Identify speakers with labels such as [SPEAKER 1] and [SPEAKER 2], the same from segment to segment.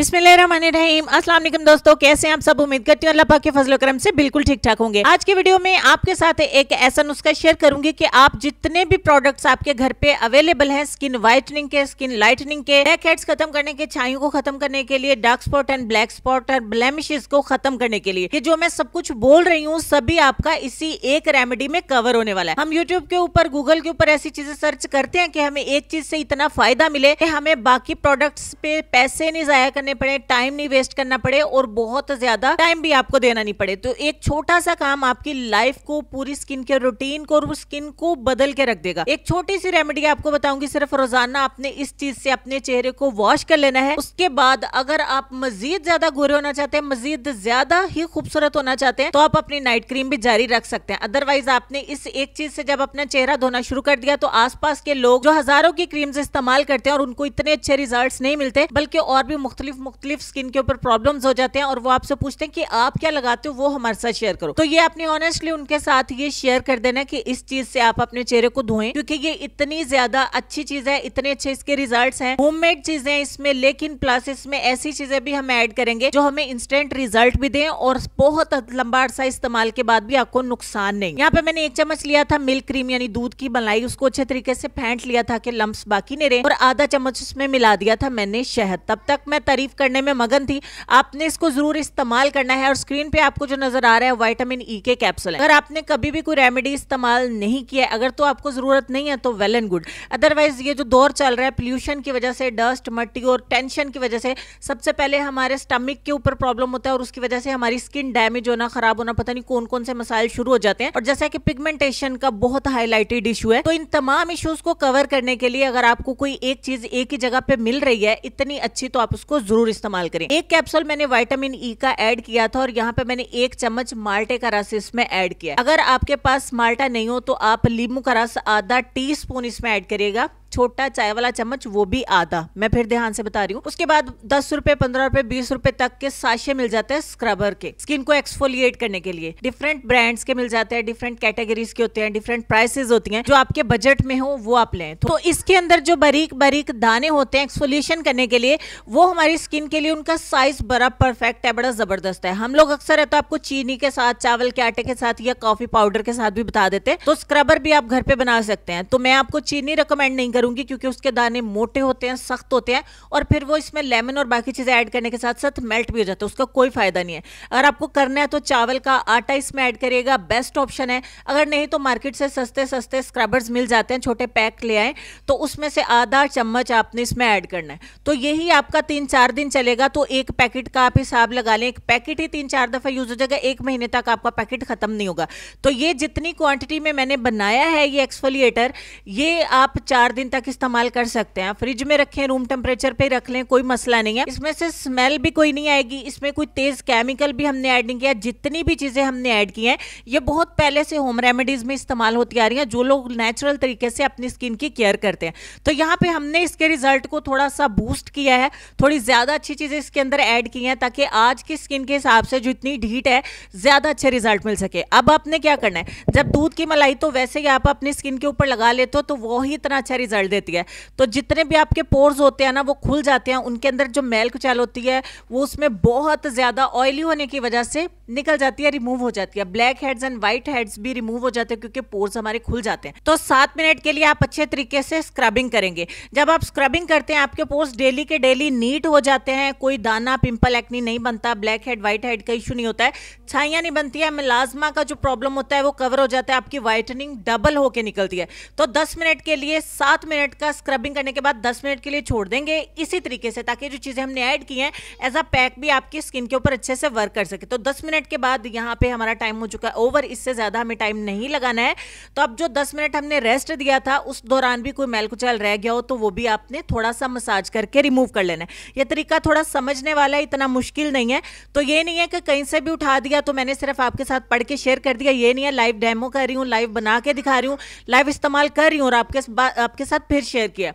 [SPEAKER 1] बिस्मिल्लाहिर्रहमानिर्रहीम अस्सलाम वालेकुम दोस्तों कैसे हैं आप सब उम्मीद करती हूँ अल्लाह पाक के फजल करम से बिल्कुल ठीक ठाक होंगे आज के वीडियो में आपके साथ एक ऐसा नुस्खा शेयर करूंगी कि आप जितने भी प्रोडक्ट्स आपके घर पे अवेलेबल हैं स्किन व्हाइटनिंग के स्किन लाइटनिंग के ब्लैक हेड्स खत्म करने के छाइयों को खत्म करने के लिए dark spot and black spot और ब्लैमिशेस को खत्म करने के लिए ये जो मैं सब कुछ बोल रही हूँ सभी आपका इसी एक रेमेडी में कवर होने वाला है हम यूट्यूब के ऊपर गूगल के ऊपर ऐसी चीजें सर्च करते हैं कि हमें एक चीज से इतना फायदा मिले कि हमें बाकी प्रोडक्ट्स पे पैसे नहीं जाया करने करने पड़े टाइम नहीं वेस्ट करना पड़े और बहुत ज्यादा टाइम भी आपको देना नहीं पड़े तो एक छोटा सा काम आपकी लाइफ को पूरी स्किन के रूटीन को और स्किन को बदल के रख देगा एक छोटी सी रेमेडी आपको बताऊंगी सिर्फ रोजाना आपने इस चीज से अपने चेहरे को वॉश कर लेना है उसके बाद अगर आप मजीद ज्यादा गोरे होना चाहते हैं मजीद ज्यादा ही खूबसूरत होना चाहते हैं तो आप अपनी नाइट क्रीम भी जारी रख सकते हैं अदरवाइज आपने इस एक चीज से जब अपना चेहरा धोना शुरू कर दिया तो आसपास के लोग जो हजारों की क्रीम्स इस्तेमाल करते हैं और उनको इतने अच्छे रिजल्ट नहीं मिलते बल्कि और भी मुख्तलिफ मुख्तलिफ स्किन के ऊपर प्रॉब्लम हो जाते हैं और वो आपसे पूछते हैं कि आप क्या लगाते हो वो हमारे साथ शेयर करो तो ये आपने ऑनेस्टली उनके साथ ये शेयर कर देना की इस चीज से आप अपने चेहरे को धोए क्योंकि ये इतनी ज्यादा अच्छी चीज है इतने अच्छे इसके रिजल्ट है होम चीजें इसमें लेकिन प्लस इसमें ऐसी चीजें भी हम ऐड करेंगे जो हमें इंस्टेंट रिजल्ट भी दें और बहुत लंबा अरसा इस्तेमाल के बाद भी आपको नुकसान नहीं यहाँ पे मैंने एक चम्मच लिया था मिल्क क्रीम यानी दूध की मलाई उसको अच्छे तरीके से फेंट लिया था कि लम्ब बाकी नहीं रहे और आधा चम्मच उसमें मिला दिया था मैंने शहद तब तक मैं तारीफ तारीफ करने में मगन थी आपने इसको ज़रूर इस्तेमाल करना है और स्क्रीन पे आपको जो नज़र आ रहा है वाइटामिन ई e के कैप्सूल अगर आपने कभी भी कोई रेमेडी इस्तेमाल नहीं किया है अगर तो आपको ज़रूरत नहीं है तो वेल एंड गुड अदरवाइज़ ये जो दौर चल रहा है पोल्यूशन की वजह से डस्ट मट्टी और टेंशन की वजह से सबसे पहले हमारे स्टमिक के ऊपर प्रॉब्लम होता है और उसकी वजह से हमारी स्किन डैमेज होना खराब होना पता नहीं कौन कौन से मसाइल शुरू हो जाते हैं और जैसा कि पिगमेंटेशन का बहुत हाईलाइटेड इशू है तो इन तमाम इशूज को कवर करने के लिए अगर आपको कोई एक चीज एक ही जगह पे मिल रही है इतनी अच्छी तो आप उसको जरूर जरूर इस्तेमाल करें एक कैप्सूल मैंने वाइटामिन ई e का एड किया था और यहाँ पे मैंने एक चम्मच माल्टे का रस इसमें ऐड किया अगर आपके पास माल्टा नहीं हो तो आप लीमू का रस आधा टी स्पून इसमें ऐड करिएगा छोटा चाय वाला चम्मच वो भी आधा मैं फिर ध्यान से बता रही हूँ उसके बाद दस रुपए पंद्रह रुपए बीस रुपए तक के साशे मिल जाते हैं स्क्रबर के स्किन को एक्सफोलिएट करने के लिए डिफरेंट ब्रांड्स के मिल जाते हैं डिफरेंट कैटेगरीज के होते हैं डिफरेंट प्राइसेस होती हैं जो आपके बजट में हो वो आप लें तो इसके अंदर जो बारीक बारीक दाने होते हैं एक्सफोलिएशन करने के लिए वो हमारी स्किन के लिए उनका साइज बड़ा परफेक्ट है बड़ा जबरदस्त है हम लोग अक्सर है तो आपको चीनी के साथ चावल के आटे के साथ या कॉफी पाउडर के साथ भी बता देते तो स्क्रबर भी आप घर पे बना सकते हैं तो मैं आपको चीनी रिकमेंड नहीं कर करूंगी क्योंकि उसके दाने मोटे होते हैं सख्त होते हैं और फिर वो इसमें लेमन और बाकी चीज़ें ऐड करने के साथ साथ मेल्ट भी हो जाता है उसका कोई फ़ायदा नहीं है अगर आपको करना है तो चावल का आटा इसमें ऐड करिएगा बेस्ट ऑप्शन है अगर नहीं तो मार्केट से सस्ते सस्ते स्क्रबर्स मिल जाते हैं छोटे पैक ले आए तो उसमें से आधा चम्मच आपने इसमें ऐड करना है तो यही आपका तीन चार दिन चलेगा तो एक पैकेट का आप हिसाब लगा लें एक पैकेट ही तीन चार दफ़ा यूज़ हो जाएगा एक महीने तक आपका पैकेट ख़त्म नहीं होगा तो ये जितनी क्वांटिटी में मैंने बनाया है ये एक्सफोलिएटर ये आप चार दिन तक इस्तेमाल कर सकते हैं फ्रिज में रखें रूम टेम्परेचर पे रख लें कोई मसला नहीं है इसमें से स्मेल भी कोई नहीं आएगी इसमें कोई तेज केमिकल भी हमने ऐड नहीं किया जितनी भी चीजें हमने ऐड की हैं ये बहुत पहले से होम रेमेडीज में इस्तेमाल होती आ रही हैं जो लोग नेचुरल तरीके से अपनी स्किन की केयर करते हैं तो यहाँ पे हमने इसके रिजल्ट को थोड़ा सा बूस्ट किया है थोड़ी ज़्यादा अच्छी चीज़ें इसके अंदर ऐड की हैं ताकि आज की स्किन के हिसाब से जो इतनी ढीट है ज़्यादा अच्छे रिजल्ट मिल सके अब आपने क्या करना है जब दूध की मलाई तो वैसे ही आप अपनी स्किन के ऊपर लगा लेते हो तो वही इतना अच्छा रिजल्ट कर देती है तो जितने भी आपके पोर्स होते हैं ना वो खुल जाते हैं उनके अंदर जो मैल कुचैल होती है वो उसमें बहुत ज़्यादा ऑयली होने की वजह से निकल जाती है रिमूव हो जाती है blackheads and whiteheads भी रिमूव हो जाते हैं क्योंकि पोर्स हमारे खुल जाते हैं तो सात मिनट के लिए आप अच्छे तरीके से स्क्रबिंग करेंगे जब आप स्क्रबिंग करते हैं आपके पोर्स डेली के डेली नीट हो जाते हैं कोई दाना पिंपल एक्नी नहीं बनता ब्लैक हेड व्हाइट हेड का इशू नहीं होता है छाइयाँ नहीं बनती है मिलाजमा का जो प्रॉब्लम होता है वो कवर हो जाता है आपकी व्हाइटनिंग डबल होकर निकलती है तो दस मिनट के लिए सात मिनट का स्क्रबिंग करने के बाद 10 मिनट के लिए छोड़ देंगे इसी तरीके से ताकि जो चीज़ें हमने ऐड की हैं एज अ पैक भी आपकी स्किन के ऊपर अच्छे से वर्क कर सके तो 10 मिनट के बाद यहाँ पे हमारा टाइम हो चुका है ओवर इससे ज़्यादा हमें टाइम नहीं लगाना है तो अब जो दस मिनट हमने रेस्ट दिया था उस दौरान भी कोई मैल कुचैल रह गया हो तो वो भी आपने थोड़ा सा मसाज करके रिमूव कर लेना है यह तरीका थोड़ा समझने वाला इतना मुश्किल नहीं है तो ये नहीं है कि कहीं से भी उठा दिया तो मैंने सिर्फ आपके साथ पढ़ के शेयर कर दिया ये नहीं है लाइव डेमो कर रही हूँ लाइव बना के दिखा रही हूँ लाइव इस्तेमाल कर रही हूँ और आपके आपके साथ साथ फिर शेयर किया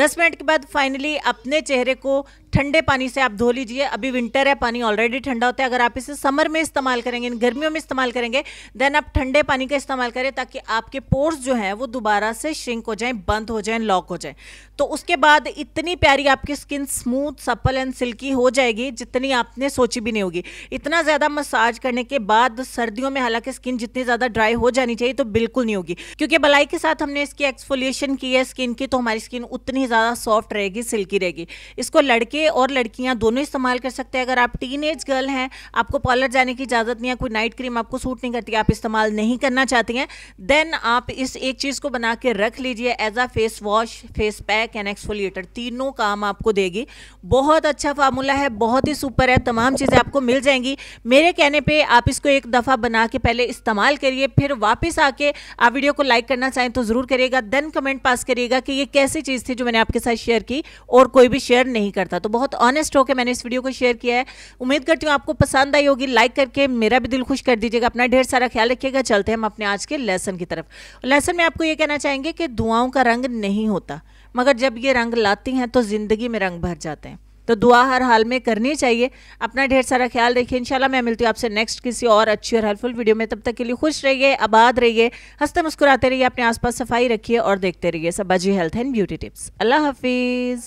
[SPEAKER 1] दस मिनट के बाद फाइनली अपने चेहरे को ठंडे पानी से आप धो लीजिए अभी विंटर है पानी ऑलरेडी ठंडा होता है अगर आप इसे समर में इस्तेमाल करेंगे गर्मियों में इस्तेमाल करेंगे देन आप ठंडे पानी का इस्तेमाल करें ताकि आपके पोर्स जो हैं वो दोबारा से श्रिंक हो जाएं बंद हो जाएं लॉक हो जाएं तो उसके बाद इतनी प्यारी आपकी skin smooth supple and silky हो जाएगी जितनी आपने सोची भी नहीं होगी इतना ज़्यादा मसाज करने के बाद सर्दियों में हालांकि स्किन जितनी ज़्यादा ड्राई हो जानी चाहिए तो बिल्कुल नहीं होगी क्योंकि भलाई के साथ हमने इसकी एक्सफोलिएशन की है स्किन की तो हमारी स्किन उतनी ज़्यादा सॉफ्ट रहेगी सिल्की रहेगी इसको लड़के लड़के और लड़कियां दोनों इस्तेमाल कर सकते हैं अगर आप टीन गर्ल हैं आपको पार्लर जाने की इजाज़त नहीं है कोई नाइट क्रीम आपको सूट नहीं करती आप इस्तेमाल नहीं करना चाहती हैं देन आप इस एक चीज़ को बना के रख लीजिए as a face wash face pack and exfoliator तीनों काम आपको देगी बहुत अच्छा फार्मूला है बहुत ही सुपर है तमाम चीज़ें आपको मिल जाएंगी मेरे कहने पर आप इसको एक दफ़ा बना के पहले इस्तेमाल करिए फिर वापस आके आप वीडियो को लाइक करना चाहें तो ज़रूर करिएगा देन कमेंट पास करिएगा कि ये कैसी चीज़ थी जो मैंने आपके साथ शेयर की और कोई भी शेयर नहीं करता तो बहुत ऑनेस्ट होकर मैंने इस वीडियो को शेयर किया है उम्मीद करती हूँ आपको पसंद आई होगी लाइक करके मेरा भी दिल खुश कर दीजिएगा अपना ढेर सारा ख्याल रखिएगा चलते हैं हम अपने आज के लेसन की तरफ लेसन में आपको ये कहना चाहेंगे कि दुआओं का रंग नहीं होता मगर जब ये रंग लाती हैं तो ज़िंदगी में रंग भर जाते हैं तो दुआ हर हाल में करनी चाहिए अपना ढेर सारा ख्याल रखिए इंशाल्लाह मैं मिलती हूँ आपसे नेक्स्ट किसी और अच्छी और हेल्पफुल वीडियो में तब तक के लिए खुश रहिए आबाद रहिए हंसते मुस्कुराते रहिए अपने आसपास सफाई रखिए और देखते रहिए सबाजी हेल्थ एंड ब्यूटी टिप्स अल्लाह हाफिज़